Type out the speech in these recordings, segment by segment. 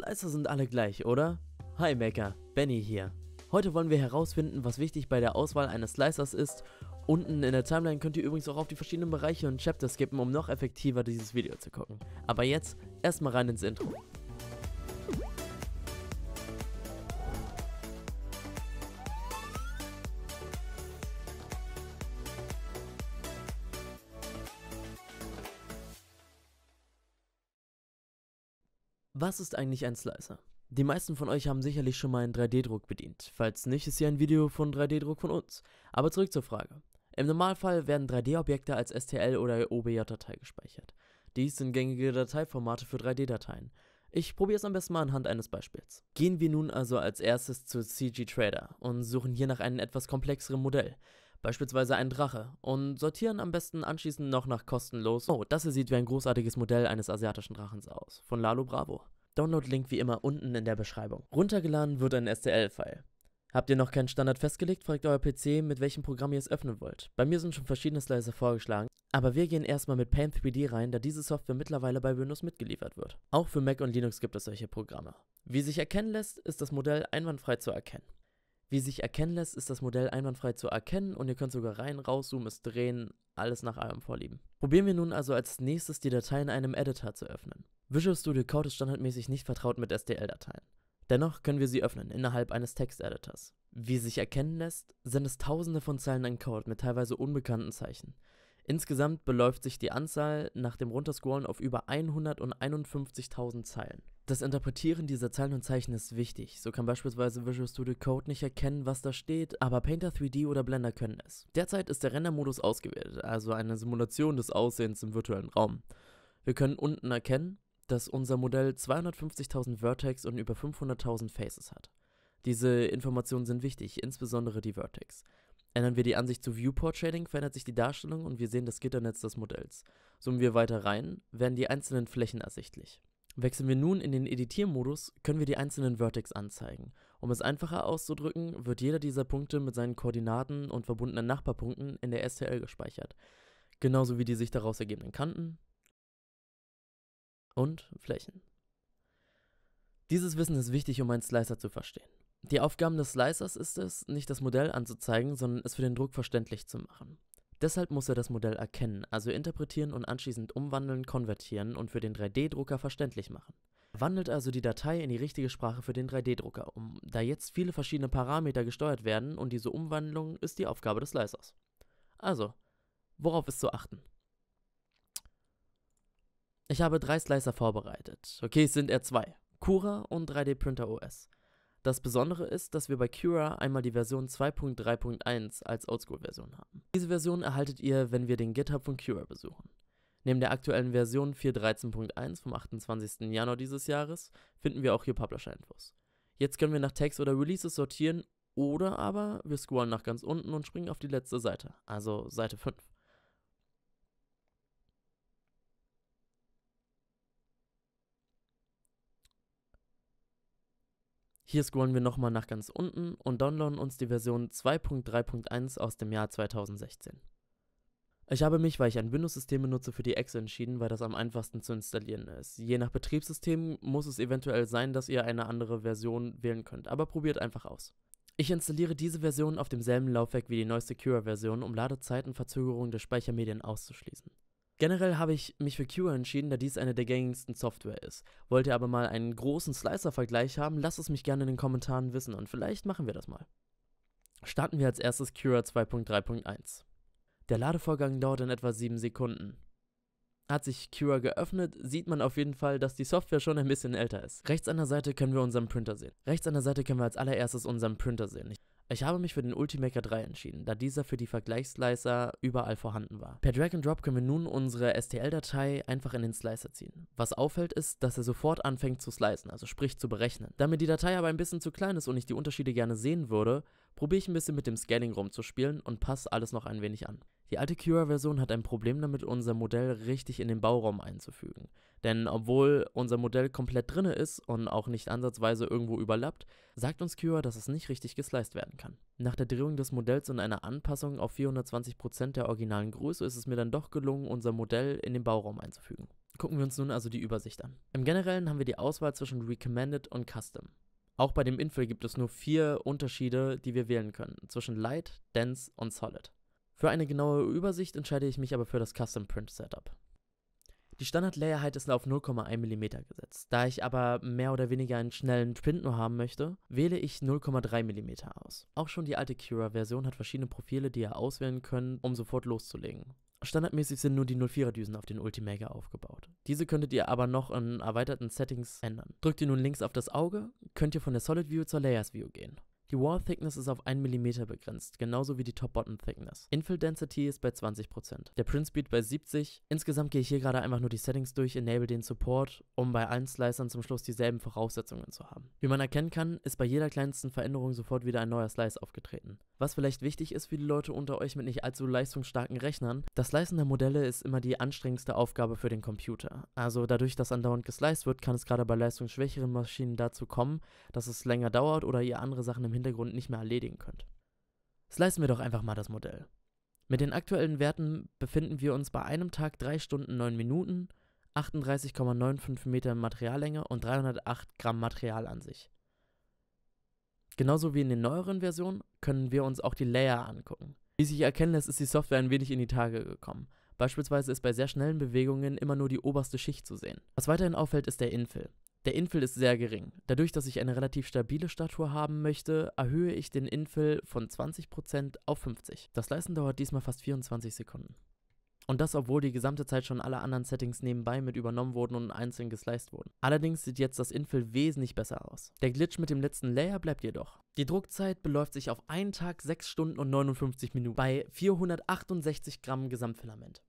Slicer sind alle gleich, oder? Hi Maker, Benny hier. Heute wollen wir herausfinden, was wichtig bei der Auswahl eines Slicers ist. Unten in der Timeline könnt ihr übrigens auch auf die verschiedenen Bereiche und Chapter skippen, um noch effektiver dieses Video zu gucken. Aber jetzt erstmal rein ins Intro. Was ist eigentlich ein Slicer? Die meisten von euch haben sicherlich schon mal einen 3D-Druck bedient. Falls nicht, ist hier ein Video von 3D-Druck von uns. Aber zurück zur Frage. Im Normalfall werden 3D-Objekte als STL oder OBJ-Datei gespeichert. Dies sind gängige Dateiformate für 3D-Dateien. Ich probiere es am besten mal anhand eines Beispiels. Gehen wir nun also als erstes zu CG Trader und suchen hier nach einem etwas komplexeren Modell beispielsweise ein Drache, und sortieren am besten anschließend noch nach kostenlos. Oh, das hier sieht wie ein großartiges Modell eines asiatischen Drachens aus, von Lalo Bravo. Download-Link wie immer unten in der Beschreibung. Runtergeladen wird ein STL-File. Habt ihr noch keinen Standard festgelegt, fragt euer PC, mit welchem Programm ihr es öffnen wollt. Bei mir sind schon verschiedene Slicer vorgeschlagen, aber wir gehen erstmal mit Paint 3D rein, da diese Software mittlerweile bei Windows mitgeliefert wird. Auch für Mac und Linux gibt es solche Programme. Wie sich erkennen lässt, ist das Modell einwandfrei zu erkennen. Wie sich erkennen lässt, ist das Modell einwandfrei zu erkennen und ihr könnt sogar rein, rauszoomen, es drehen, alles nach eurem Vorlieben. Probieren wir nun also als nächstes die Datei in einem Editor zu öffnen. Visual Studio Code ist standardmäßig nicht vertraut mit sdl dateien Dennoch können wir sie öffnen innerhalb eines Texteditors. Wie sich erkennen lässt, sind es tausende von Zeilen an Code mit teilweise unbekannten Zeichen. Insgesamt beläuft sich die Anzahl nach dem Runterscrollen auf über 151.000 Zeilen. Das Interpretieren dieser Zeilen und Zeichen ist wichtig. So kann beispielsweise Visual Studio Code nicht erkennen, was da steht, aber Painter 3D oder Blender können es. Derzeit ist der Rendermodus ausgewählt, also eine Simulation des Aussehens im virtuellen Raum. Wir können unten erkennen, dass unser Modell 250.000 Vertex und über 500.000 Faces hat. Diese Informationen sind wichtig, insbesondere die Vertex. Ändern wir die Ansicht zu Viewport-Shading, verändert sich die Darstellung und wir sehen das Gitternetz des Modells. Zoomen wir weiter rein, werden die einzelnen Flächen ersichtlich. Wechseln wir nun in den Editiermodus, können wir die einzelnen Vertex anzeigen. Um es einfacher auszudrücken, wird jeder dieser Punkte mit seinen Koordinaten und verbundenen Nachbarpunkten in der STL gespeichert. Genauso wie die sich daraus ergebenden Kanten und Flächen. Dieses Wissen ist wichtig, um einen Slicer zu verstehen. Die Aufgabe des Slicers ist es, nicht das Modell anzuzeigen, sondern es für den Druck verständlich zu machen. Deshalb muss er das Modell erkennen, also interpretieren und anschließend umwandeln, konvertieren und für den 3D-Drucker verständlich machen. Wandelt also die Datei in die richtige Sprache für den 3D-Drucker um, da jetzt viele verschiedene Parameter gesteuert werden und diese Umwandlung ist die Aufgabe des Slicers. Also, worauf ist zu achten? Ich habe drei Slicer vorbereitet. Okay, es sind R2, Cura und 3D Printer OS. Das Besondere ist, dass wir bei Cura einmal die Version 2.3.1 als Oldschool-Version haben. Diese Version erhaltet ihr, wenn wir den GitHub von Cura besuchen. Neben der aktuellen Version 4.13.1 vom 28. Januar dieses Jahres finden wir auch hier Publisher-Infos. Jetzt können wir nach Tags oder Releases sortieren oder aber wir scrollen nach ganz unten und springen auf die letzte Seite, also Seite 5. Hier scrollen wir nochmal nach ganz unten und downloaden uns die Version 2.3.1 aus dem Jahr 2016. Ich habe mich, weil ich ein Windows-System benutze, für die Exe entschieden, weil das am einfachsten zu installieren ist. Je nach Betriebssystem muss es eventuell sein, dass ihr eine andere Version wählen könnt, aber probiert einfach aus. Ich installiere diese Version auf demselben Laufwerk wie die neueste Cura-Version, um Ladezeit und Verzögerung der Speichermedien auszuschließen. Generell habe ich mich für Cura entschieden, da dies eine der gängigsten Software ist. Wollt ihr aber mal einen großen Slicer-Vergleich haben, lasst es mich gerne in den Kommentaren wissen und vielleicht machen wir das mal. Starten wir als erstes Cura 2.3.1. Der Ladevorgang dauert in etwa 7 Sekunden. Hat sich Cura geöffnet, sieht man auf jeden Fall, dass die Software schon ein bisschen älter ist. Rechts an der Seite können wir unseren Printer sehen. Rechts an der Seite können wir als allererstes unseren Printer sehen. Ich habe mich für den Ultimaker 3 entschieden, da dieser für die Vergleichsslicer überall vorhanden war. Per Drag and Drop können wir nun unsere STL-Datei einfach in den Slicer ziehen. Was auffällt ist, dass er sofort anfängt zu slicen, also sprich zu berechnen. Da mir die Datei aber ein bisschen zu klein ist und ich die Unterschiede gerne sehen würde, probiere ich ein bisschen mit dem Scaling rumzuspielen und passe alles noch ein wenig an. Die alte Cura-Version hat ein Problem damit, unser Modell richtig in den Bauraum einzufügen. Denn obwohl unser Modell komplett drinne ist und auch nicht ansatzweise irgendwo überlappt, sagt uns Cura, dass es nicht richtig gesliced werden kann. Nach der Drehung des Modells und einer Anpassung auf 420% der originalen Größe ist es mir dann doch gelungen, unser Modell in den Bauraum einzufügen. Gucken wir uns nun also die Übersicht an. Im Generellen haben wir die Auswahl zwischen Recommended und Custom. Auch bei dem Infill gibt es nur vier Unterschiede, die wir wählen können, zwischen Light, Dense und Solid. Für eine genaue Übersicht entscheide ich mich aber für das Custom Print Setup. Die Standard Layer Height ist auf 0,1 mm gesetzt. Da ich aber mehr oder weniger einen schnellen Print nur haben möchte, wähle ich 0,3 mm aus. Auch schon die alte Cura-Version hat verschiedene Profile, die ihr auswählen könnt, um sofort loszulegen. Standardmäßig sind nur die 04er Düsen auf den Ultimaker aufgebaut. Diese könntet ihr aber noch in erweiterten Settings ändern. Drückt ihr nun links auf das Auge, könnt ihr von der Solid View zur Layers View gehen. Die Wall Thickness ist auf 1 mm begrenzt, genauso wie die Top-Bottom Thickness. Infill Density ist bei 20%, der Print Speed bei 70. Insgesamt gehe ich hier gerade einfach nur die Settings durch, enable den Support, um bei allen Slicern zum Schluss dieselben Voraussetzungen zu haben. Wie man erkennen kann, ist bei jeder kleinsten Veränderung sofort wieder ein neuer Slice aufgetreten. Was vielleicht wichtig ist für die Leute unter euch mit nicht allzu leistungsstarken Rechnern, das Slicen der Modelle ist immer die anstrengendste Aufgabe für den Computer. Also dadurch, dass andauernd gesliced wird, kann es gerade bei leistungsschwächeren Maschinen dazu kommen, dass es länger dauert oder ihr andere Sachen im Hintergrund Hintergrund nicht mehr erledigen könnt. Slicen wir doch einfach mal das Modell. Mit den aktuellen Werten befinden wir uns bei einem Tag 3 Stunden 9 Minuten, 38,95 Meter Materiallänge und 308 Gramm Material an sich. Genauso wie in den neueren Versionen können wir uns auch die Layer angucken. Wie sich erkennen lässt, ist die Software ein wenig in die Tage gekommen. Beispielsweise ist bei sehr schnellen Bewegungen immer nur die oberste Schicht zu sehen. Was weiterhin auffällt, ist der Infill. Der Infill ist sehr gering. Dadurch, dass ich eine relativ stabile Statur haben möchte, erhöhe ich den Infill von 20% auf 50%. Das Leisten dauert diesmal fast 24 Sekunden. Und das, obwohl die gesamte Zeit schon alle anderen Settings nebenbei mit übernommen wurden und einzeln gesliced wurden. Allerdings sieht jetzt das Infill wesentlich besser aus. Der Glitch mit dem letzten Layer bleibt jedoch. Die Druckzeit beläuft sich auf einen Tag 6 Stunden und 59 Minuten bei 468 Gramm Gesamtfilament.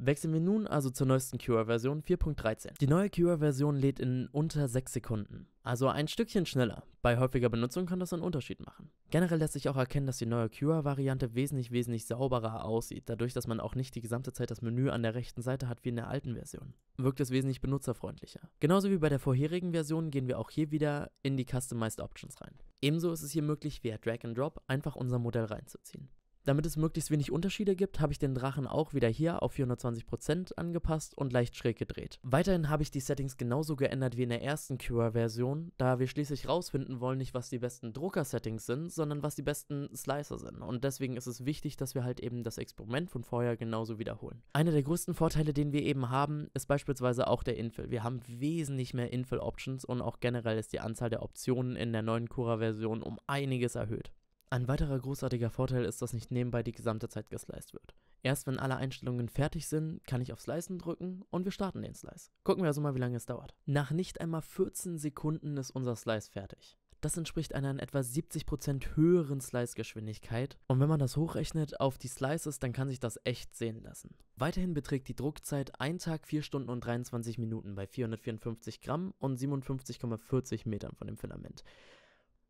Wechseln wir nun also zur neuesten Cura-Version 4.13. Die neue Cura-Version lädt in unter 6 Sekunden, also ein Stückchen schneller. Bei häufiger Benutzung kann das einen Unterschied machen. Generell lässt sich auch erkennen, dass die neue Cura-Variante wesentlich, wesentlich sauberer aussieht, dadurch, dass man auch nicht die gesamte Zeit das Menü an der rechten Seite hat wie in der alten Version. Wirkt es wesentlich benutzerfreundlicher. Genauso wie bei der vorherigen Version gehen wir auch hier wieder in die Customized Options rein. Ebenso ist es hier möglich, via Drag and Drop einfach unser Modell reinzuziehen. Damit es möglichst wenig Unterschiede gibt, habe ich den Drachen auch wieder hier auf 420% angepasst und leicht schräg gedreht. Weiterhin habe ich die Settings genauso geändert wie in der ersten QR-Version, da wir schließlich rausfinden wollen, nicht was die besten Drucker-Settings sind, sondern was die besten Slicer sind. Und deswegen ist es wichtig, dass wir halt eben das Experiment von vorher genauso wiederholen. Einer der größten Vorteile, den wir eben haben, ist beispielsweise auch der Infill. Wir haben wesentlich mehr Infill-Options und auch generell ist die Anzahl der Optionen in der neuen Cura-Version um einiges erhöht. Ein weiterer großartiger Vorteil ist, dass nicht nebenbei die gesamte Zeit gesliced wird. Erst wenn alle Einstellungen fertig sind, kann ich auf Slicen drücken und wir starten den Slice. Gucken wir also mal, wie lange es dauert. Nach nicht einmal 14 Sekunden ist unser Slice fertig. Das entspricht einer in etwa 70% höheren Slice-Geschwindigkeit. Und wenn man das hochrechnet auf die Slices, dann kann sich das echt sehen lassen. Weiterhin beträgt die Druckzeit 1 Tag 4 Stunden und 23 Minuten bei 454 Gramm und 57,40 Metern von dem Filament.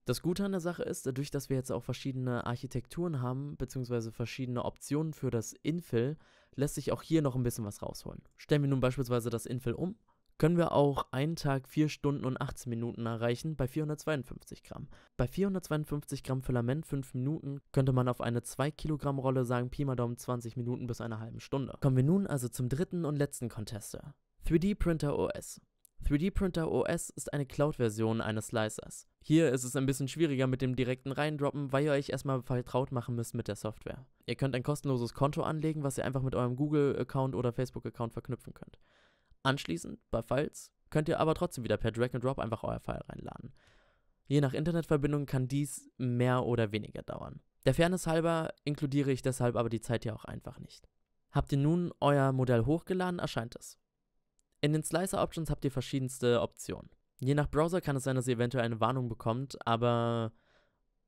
Das Gute an der Sache ist, dadurch, dass wir jetzt auch verschiedene Architekturen haben, beziehungsweise verschiedene Optionen für das Infill, lässt sich auch hier noch ein bisschen was rausholen. Stellen wir nun beispielsweise das Infill um, können wir auch einen Tag 4 Stunden und 18 Minuten erreichen bei 452 Gramm. Bei 452 Gramm Filament 5 Minuten könnte man auf eine 2 Kilogramm Rolle sagen, Pi mal Daumen 20 Minuten bis einer halben Stunde. Kommen wir nun also zum dritten und letzten Contester. 3D Printer OS. 3D Printer OS ist eine Cloud-Version eines Slicers. Hier ist es ein bisschen schwieriger mit dem direkten Reindroppen, weil ihr euch erstmal vertraut machen müsst mit der Software. Ihr könnt ein kostenloses Konto anlegen, was ihr einfach mit eurem Google-Account oder Facebook-Account verknüpfen könnt. Anschließend, bei Files, könnt ihr aber trotzdem wieder per Drag and Drop einfach euer File reinladen. Je nach Internetverbindung kann dies mehr oder weniger dauern. Der Fairness halber inkludiere ich deshalb aber die Zeit hier auch einfach nicht. Habt ihr nun euer Modell hochgeladen, erscheint es. In den Slicer Options habt ihr verschiedenste Optionen. Je nach Browser kann es sein, dass ihr eventuell eine Warnung bekommt, aber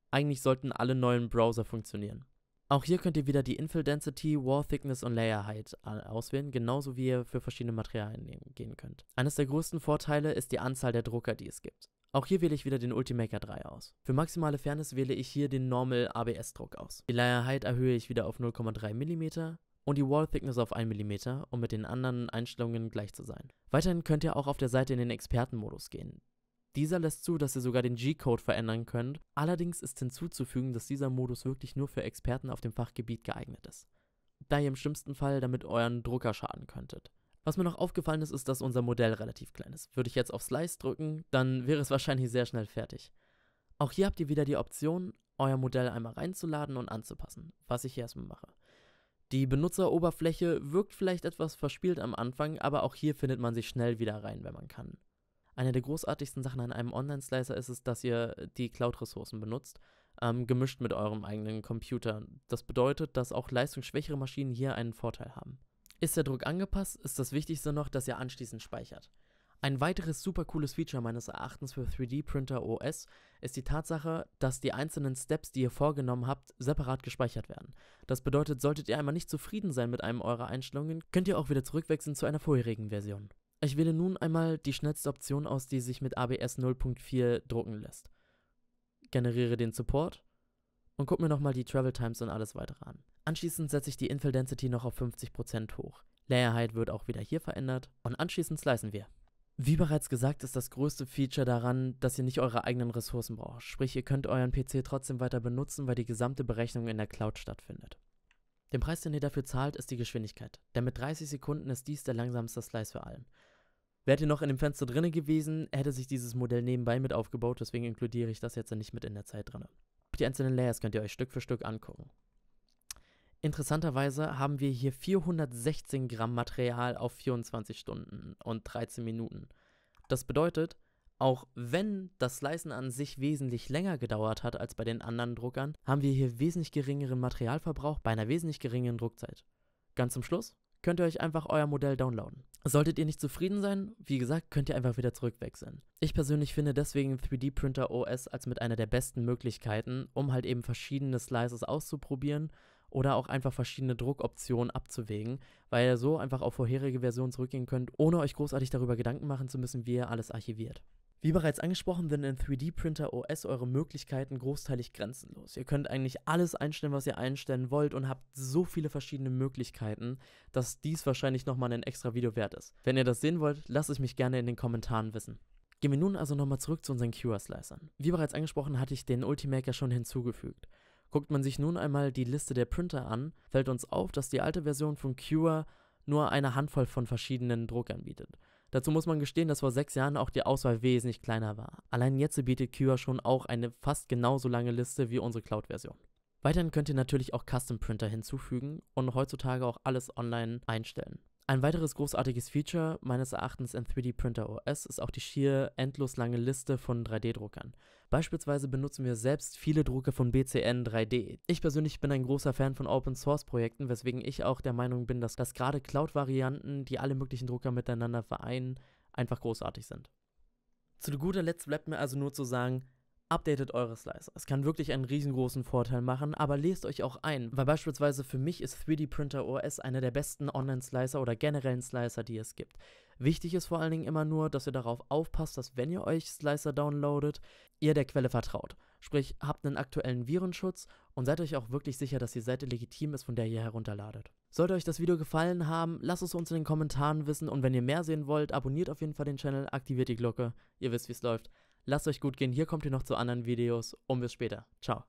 eigentlich sollten alle neuen Browser funktionieren. Auch hier könnt ihr wieder die Infill Density, Wall Thickness und Layer Height äh, auswählen, genauso wie ihr für verschiedene Materialien gehen könnt. Eines der größten Vorteile ist die Anzahl der Drucker, die es gibt. Auch hier wähle ich wieder den Ultimaker 3 aus. Für maximale Fairness wähle ich hier den Normal ABS Druck aus. Die Layer Height erhöhe ich wieder auf 0,3 mm, und die Wall Thickness auf 1 mm, um mit den anderen Einstellungen gleich zu sein. Weiterhin könnt ihr auch auf der Seite in den Expertenmodus gehen. Dieser lässt zu, dass ihr sogar den G-Code verändern könnt, allerdings ist hinzuzufügen, dass dieser Modus wirklich nur für Experten auf dem Fachgebiet geeignet ist, da ihr im schlimmsten Fall damit euren Drucker schaden könntet. Was mir noch aufgefallen ist, ist, dass unser Modell relativ klein ist. Würde ich jetzt auf Slice drücken, dann wäre es wahrscheinlich sehr schnell fertig. Auch hier habt ihr wieder die Option, euer Modell einmal reinzuladen und anzupassen, was ich hier erstmal mache. Die Benutzeroberfläche wirkt vielleicht etwas verspielt am Anfang, aber auch hier findet man sich schnell wieder rein, wenn man kann. Eine der großartigsten Sachen an einem Online-Slicer ist es, dass ihr die Cloud-Ressourcen benutzt, ähm, gemischt mit eurem eigenen Computer. Das bedeutet, dass auch leistungsschwächere Maschinen hier einen Vorteil haben. Ist der Druck angepasst, ist das Wichtigste noch, dass ihr anschließend speichert. Ein weiteres super cooles Feature meines Erachtens für 3D-Printer OS ist die Tatsache, dass die einzelnen Steps, die ihr vorgenommen habt, separat gespeichert werden. Das bedeutet, solltet ihr einmal nicht zufrieden sein mit einem eurer Einstellungen, könnt ihr auch wieder zurückwechseln zu einer vorherigen Version. Ich wähle nun einmal die schnellste Option aus, die sich mit ABS 0.4 drucken lässt. Generiere den Support und guck mir nochmal die Travel Times und alles weitere an. Anschließend setze ich die Infill Density noch auf 50% hoch. Layer Height wird auch wieder hier verändert und anschließend slicen wir. Wie bereits gesagt, ist das größte Feature daran, dass ihr nicht eure eigenen Ressourcen braucht. Sprich, ihr könnt euren PC trotzdem weiter benutzen, weil die gesamte Berechnung in der Cloud stattfindet. Den Preis, den ihr dafür zahlt, ist die Geschwindigkeit, denn mit 30 Sekunden ist dies der langsamste Slice für allen. Wärt ihr noch in dem Fenster drinne gewesen, hätte sich dieses Modell nebenbei mit aufgebaut, deswegen inkludiere ich das jetzt nicht mit in der Zeit drinne. Die einzelnen Layers könnt ihr euch Stück für Stück angucken. Interessanterweise haben wir hier 416 Gramm Material auf 24 Stunden und 13 Minuten. Das bedeutet, auch wenn das Slicen an sich wesentlich länger gedauert hat als bei den anderen Druckern, haben wir hier wesentlich geringeren Materialverbrauch bei einer wesentlich geringeren Druckzeit. Ganz zum Schluss könnt ihr euch einfach euer Modell downloaden. Solltet ihr nicht zufrieden sein, wie gesagt, könnt ihr einfach wieder zurückwechseln. Ich persönlich finde deswegen 3D Printer OS als mit einer der besten Möglichkeiten, um halt eben verschiedene Slices auszuprobieren oder auch einfach verschiedene Druckoptionen abzuwägen, weil ihr so einfach auf vorherige Versionen zurückgehen könnt, ohne euch großartig darüber Gedanken machen zu müssen, wie ihr alles archiviert. Wie bereits angesprochen, sind in 3D-Printer OS eure Möglichkeiten großteilig grenzenlos. Ihr könnt eigentlich alles einstellen, was ihr einstellen wollt und habt so viele verschiedene Möglichkeiten, dass dies wahrscheinlich nochmal ein extra Video wert ist. Wenn ihr das sehen wollt, lasst es mich gerne in den Kommentaren wissen. Gehen wir nun also nochmal zurück zu unseren QR-Slicern. Wie bereits angesprochen, hatte ich den Ultimaker schon hinzugefügt. Guckt man sich nun einmal die Liste der Printer an, fällt uns auf, dass die alte Version von Cure nur eine Handvoll von verschiedenen Druckern bietet. Dazu muss man gestehen, dass vor sechs Jahren auch die Auswahl wesentlich kleiner war. Allein jetzt bietet Cure schon auch eine fast genauso lange Liste wie unsere Cloud-Version. Weiterhin könnt ihr natürlich auch Custom Printer hinzufügen und heutzutage auch alles online einstellen. Ein weiteres großartiges Feature meines Erachtens in 3D Printer OS ist auch die schier endlos lange Liste von 3D-Druckern. Beispielsweise benutzen wir selbst viele Drucker von BCN 3D. Ich persönlich bin ein großer Fan von Open-Source-Projekten, weswegen ich auch der Meinung bin, dass, dass gerade Cloud-Varianten, die alle möglichen Drucker miteinander vereinen, einfach großartig sind. Zu guter Letzt bleibt mir also nur zu sagen, updatet eure Slicer. Es kann wirklich einen riesengroßen Vorteil machen, aber lest euch auch ein, weil beispielsweise für mich ist 3D Printer OS einer der besten Online-Slicer oder generellen Slicer, die es gibt. Wichtig ist vor allen Dingen immer nur, dass ihr darauf aufpasst, dass wenn ihr euch Slicer downloadet, ihr der Quelle vertraut. Sprich, habt einen aktuellen Virenschutz und seid euch auch wirklich sicher, dass die Seite legitim ist, von der ihr herunterladet. Sollte euch das Video gefallen haben, lasst es uns in den Kommentaren wissen und wenn ihr mehr sehen wollt, abonniert auf jeden Fall den Channel, aktiviert die Glocke, ihr wisst wie es läuft. Lasst euch gut gehen. Hier kommt ihr noch zu anderen Videos und bis später. Ciao.